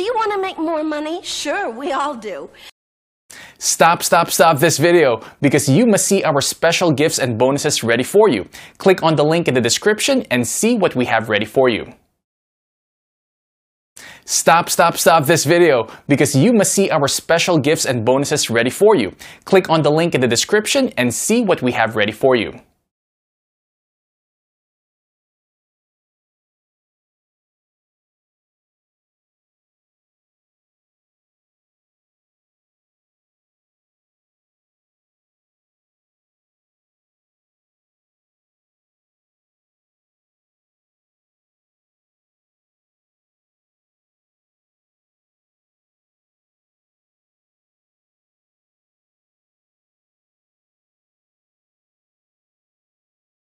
Do you want to make more money? Sure, we all do. Stop, stop, stop this video because you must see our special gifts and bonuses ready for you. Click on the link in the description and see what we have ready for you. Stop, stop, stop this video because you must see our special gifts and bonuses ready for you. Click on the link in the description and see what we have ready for you.